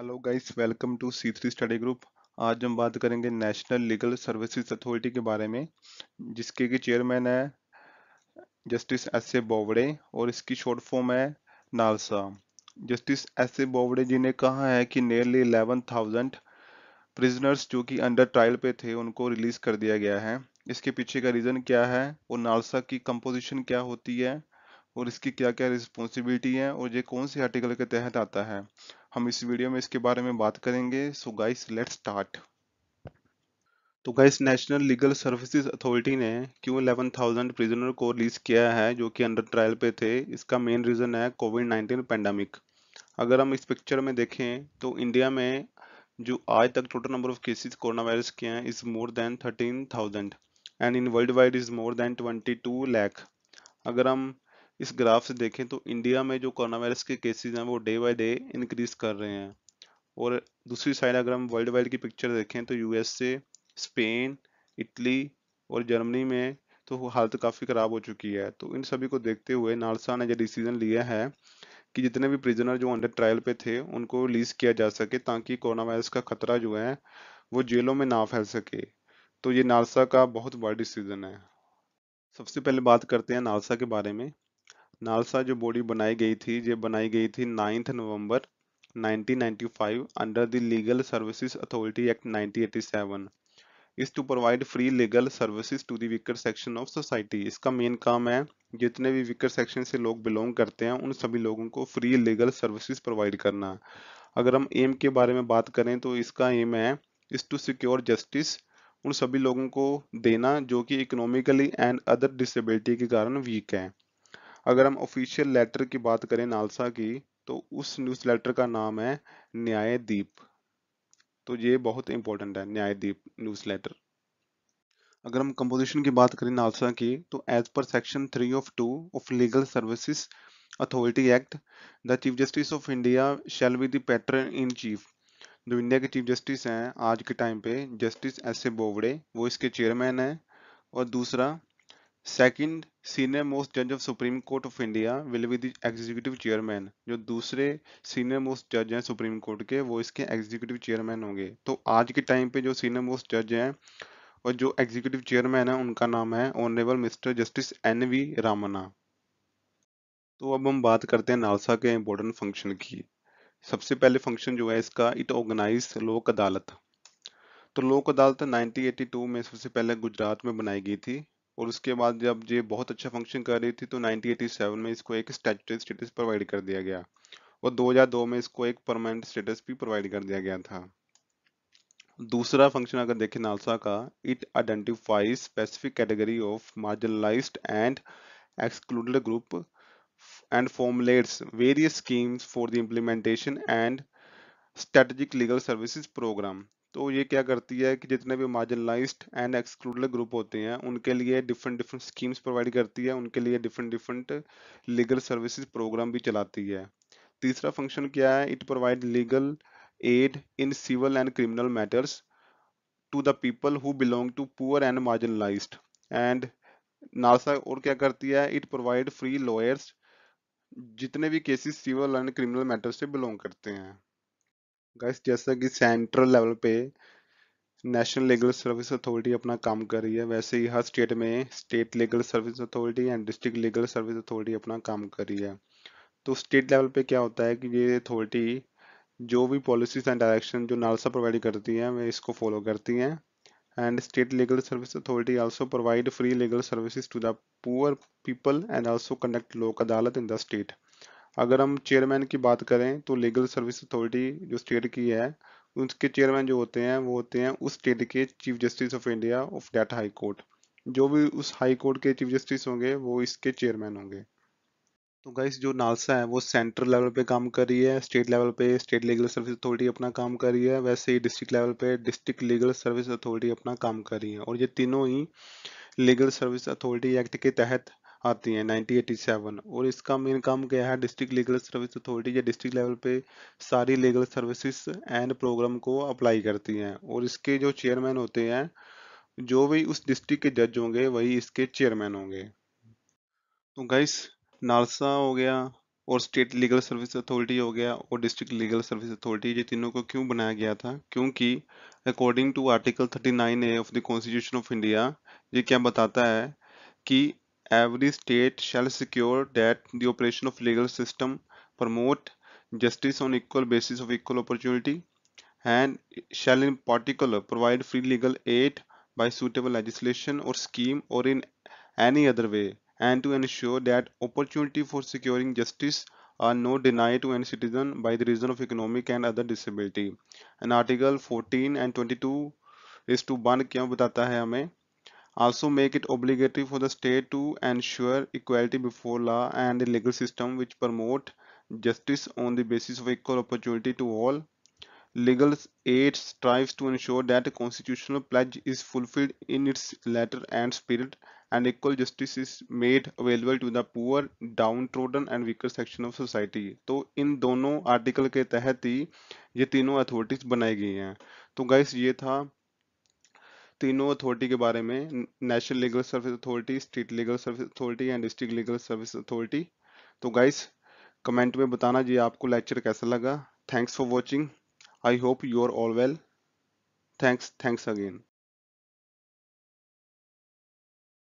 hello guys welcome to C three study group आज हम बात करेंगे नेशनल लीगल सर्विसेज अथॉरिटी के बारे में जिसके की चेयरमैन है जस्टिस एस ए बोवड़े और इसकी शॉर्ट फॉर्म है NALSA justice S A Bobde ji ने कहा है कि नियरली इलेवन थाउजेंड प्रिजनर्स जो कि अंडर ट्रायल पे थे उनको रिलीज कर दिया गया है इसके पीछे का रीज़न क्या है और नालसा की कंपोजिशन क्या होती है और इसकी क्या क्या रिस्पॉन्सिबिलिटी है और ये कौन से आर्टिकल के तहत आता है हम इस वीडियो में इसके बारे में बात करेंगे सो गाइस लेट्स स्टार्ट तो guys national legal services authority ने क्यों 11,000 प्रिजनर को रिलीज किया है जो कि अंडर ट्रायल पे थे इसका मेन रीज़न है कोविड 19 पेंडेमिक अगर हम इस पिक्चर में देखें तो इंडिया में जो आज तक total number of cases corona virus के हैं is more than 13,000 and in world wide is more than 22 lakh अगर हम इस ग्राफ से देखें तो इंडिया में जो कोरोना वायरस के केसेस हैं वो डे बाय डे इंक्रीज कर रहे हैं और दूसरी साइड अगर हम वर्ल्ड वाइड की पिक्चर देखें तो यूएसए स्पेन इटली और जर्मनी में तो हालत काफ़ी ख़राब हो चुकी है तो इन सभी को देखते हुए नालसा ने जो डिसीजन लिया है कि जितने भी प्रिजनर जो अंडर ट्रायल पे थे उनको रिलीज़ किया जा सके ताकि कोरोना वायरस का खतरा जो है वो जेलों में ना फैल सके तो ये नालसा का बहुत बड़ा डिसीजन है सबसे पहले बात करते हैं नालसा के बारे में नालसा जो बॉडी बनाई गई थी ये बनाई गई थी ninth November 1995 under the legal services authority act 1987 is to provide free legal services to the weaker section of society इसका मेन काम है जितने भी विकर सेक्शन से लोग बिलोंग करते हैं उन सभी लोगों को फ्री लीगल सर्विसेज प्रोवाइड करना अगर हम एम के बारे में बात करें तो इसका एम है इज टू सिक्योर जस्टिस उन सभी लोगों को देना जो कि इकोनॉमिकली एंड अदर डिसेबिलिटी के कारण वीक हैं अगर हम ऑफिशियल लेटर की बात करें नालसा की तो उस न्यूज़ लेटर का नाम है न्यायदीप तो ये बहुत इंपॉर्टेंट है न्यायदीप न्यूज़ लेटर अगर हम कंपोजिशन की बात करें नालसा की तो as per section three of two of legal services authority act the chief justice of India shall be the patron in chief जो इंडिया के चीफ जस्टिस हैं आज के टाइम पे जस्टिस एस ए बोबड़े वो इसके चेयरमैन हैं और दूसरा सेकंड सीनियर मोस्ट जज of supreme court of India will be the executive chairman जो दूसरे सीनियर मोस्ट जज हैं सुप्रीम कोर्ट के वो इसके एग्जीक्यूटिव चेयरमैन होंगे तो आज के टाइम पे जो सीनियर मोस्ट जज हैं और जो एग्जीक्यूटिव चेयरमैन है उनका नाम है honourable mister justice N V Ramana तो अब हम बात करते हैं नालसा के इम्पोर्टेंट फंक्शन की सबसे पहले फंक्शन जो है इसका इट ऑर्गेनाइज लोक अदालत तो लोक अदालत 1982 में सबसे पहले गुजरात में बनाई गई थी और उसके बाद जब ये बहुत अच्छा फंक्शन कर रही थी तो 1987 में इसको एक स्टैचुटरी स्टेटस प्रोवाइड कर दिया गया और 2002 में इसको एक परमानेंट स्टेटस भी प्रोवाइड कर दिया गया था दूसरा फंक्शन अगर देखें नालसा का it identifies specific category of marginalise and excluded group and formulates various schemes for the implementation and strategic legal services programme तो ये क्या करती है कि जितने भी मार्जिनलाइज्ड एंड एक्सक्लूडेड ग्रुप होते हैं उनके लिए डिफरेंट डिफरेंट स्कीम्स प्रोवाइड करती है उनके लिए different different legal services programme भी चलाती है तीसरा फंक्शन क्या है it provide legal aid in civil and criminal matters to the people who belong to poor and marginalise and NALSA और क्या करती है इट प्रोवाइड फ्री लॉयर्स जितने भी cases civil and criminal matters से बिलोंग करते हैं गाइस जैसा कि सेंट्रल लेवल पे नेशनल लीगल सर्विस अथॉरिटी अपना काम कर रही है वैसे ही हर स्टेट में state legal service authority and district legal service authority अपना काम कर रही है तो स्टेट लेवल पे क्या होता है कि ये अथॉरिटी जो भी पॉलिसीज एंड डायरेक्शन जो नालसा प्रोवाइड करती हैं वे इसको फॉलो करती हैं and state legal service authority also provide free legal services to the poor people and also conduct Lok Adalat in the state अगर हम चेयरमैन की बात करें तो लीगल सर्विस अथॉरिटी जो स्टेट की है उसके चेयरमैन जो होते हैं वो होते हैं उस स्टेट के chief justice of India of that high court जो भी उस हाई कोर्ट के चीफ जस्टिस होंगे वो इसके चेयरमैन होंगे तो गाइस जो नालसा है वो सेंट्रल लेवल पे काम कर रही है स्टेट लेवल पे स्टेट लीगल सर्विस अथॉरिटी अपना काम कर रही है वैसे ही डिस्ट्रिक्ट लेवल पे डिस्ट्रिक्ट लीगल सर्विस अथॉरिटी अपना काम कर रही है और ये तीनों ही लीगल सर्विस अथॉरिटी एक्ट के तहत आती है 1987 और इसका मेन काम क्या है डिस्ट्रिक्ट लीगल सर्विस अथॉरिटी या डिस्ट्रिक्ट लेवल पे सारी लीगल सर्विसेज एंड प्रोग्राम को अप्लाई करती हैं और इसके जो चेयरमैन होते हैं जो भी उस डिस्ट्रिक्ट के जज होंगे वही इसके चेयरमैन होंगे तो गाइस नालसा हो गया और स्टेट लीगल सर्विस अथॉरिटी हो गया और डिस्ट्रिक्ट लीगल सर्विस अथॉरिटी ये तीनों को क्यों बनाया गया था क्योंकि according to article 39 A of the constitution of India ये क्या बताता है कि every state shall secure that the operation of legal system promote justice on equal basis of equal opportunity and shall in particular provide free legal aid by suitable legislation or scheme or in any other way and to ensure that opportunity for securing justice are no denied to any citizen by the reason of economic and other disability and article 14 and 22 is to ban kya batata hai hame also make it obligatory for the state to ensure equality before law and a legal system which promote justice on the basis of equal opportunity to all legal aid strives to ensure that a constitutional pledge is fulfilled in its letter and spirit and equal justice is made available to the poor downtrodden and weaker section of society तो in dono article ke तहत ही ये तीनों authorities बनाई गई हैं तो guys ये था तीनों अथॉरिटी के बारे में national legal service authority state legal service authority and district legal service authority तो गाइस कमेंट में बताना जी आपको लेक्चर कैसा लगा thanks for watching I hope you are all well thanks thanks again